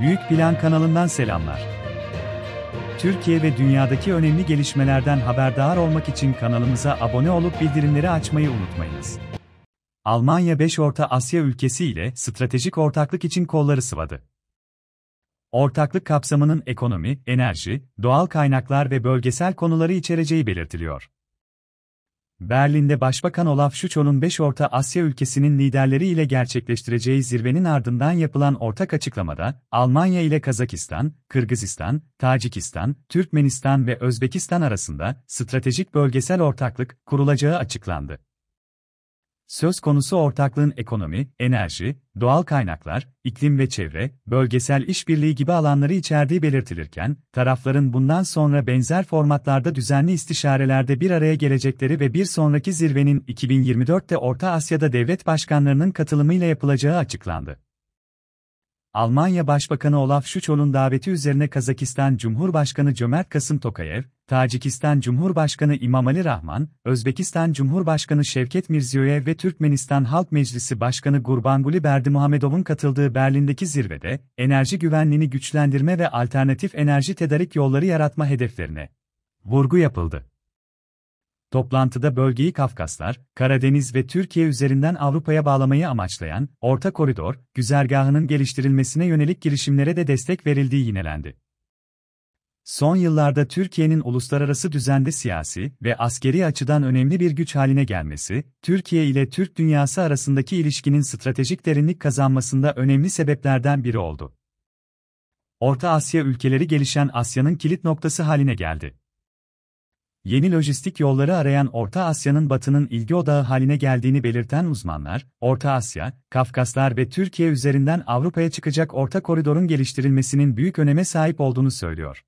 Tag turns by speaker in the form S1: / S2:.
S1: Büyük Plan kanalından selamlar. Türkiye ve dünyadaki önemli gelişmelerden haberdar olmak için kanalımıza abone olup bildirimleri açmayı unutmayınız. Almanya 5 Orta Asya ülkesi ile stratejik ortaklık için kolları sıvadı. Ortaklık kapsamının ekonomi, enerji, doğal kaynaklar ve bölgesel konuları içereceği belirtiliyor. Berlin'de Başbakan Olaf Scholz'un 5 Orta Asya ülkesinin liderleri ile gerçekleştireceği zirvenin ardından yapılan ortak açıklamada, Almanya ile Kazakistan, Kırgızistan, Tacikistan, Türkmenistan ve Özbekistan arasında stratejik bölgesel ortaklık kurulacağı açıklandı. Söz konusu ortaklığın ekonomi, enerji, doğal kaynaklar, iklim ve çevre, bölgesel işbirliği gibi alanları içerdiği belirtilirken, tarafların bundan sonra benzer formatlarda düzenli istişarelerde bir araya gelecekleri ve bir sonraki zirvenin 2024'te Orta Asya'da devlet başkanlarının katılımıyla yapılacağı açıklandı. Almanya Başbakanı Olaf Scholz'un daveti üzerine Kazakistan Cumhurbaşkanı Cömert Kasım Tokayev, Tacikistan Cumhurbaşkanı İmamali Rahman, Özbekistan Cumhurbaşkanı Şevket Mirziyoyev ve Türkmenistan Halk Meclisi Başkanı Gurbanguly Berdimuhamedov'un katıldığı Berlin'deki zirvede, enerji güvenliğini güçlendirme ve alternatif enerji tedarik yolları yaratma hedeflerine vurgu yapıldı. Toplantıda bölgeyi Kafkaslar, Karadeniz ve Türkiye üzerinden Avrupa'ya bağlamayı amaçlayan Orta Koridor güzergahının geliştirilmesine yönelik girişimlere de destek verildiği yinelendi. Son yıllarda Türkiye'nin uluslararası düzende siyasi ve askeri açıdan önemli bir güç haline gelmesi, Türkiye ile Türk dünyası arasındaki ilişkinin stratejik derinlik kazanmasında önemli sebeplerden biri oldu. Orta Asya ülkeleri gelişen Asya'nın kilit noktası haline geldi. Yeni lojistik yolları arayan Orta Asya'nın batının ilgi odağı haline geldiğini belirten uzmanlar, Orta Asya, Kafkaslar ve Türkiye üzerinden Avrupa'ya çıkacak orta koridorun geliştirilmesinin büyük öneme sahip olduğunu söylüyor.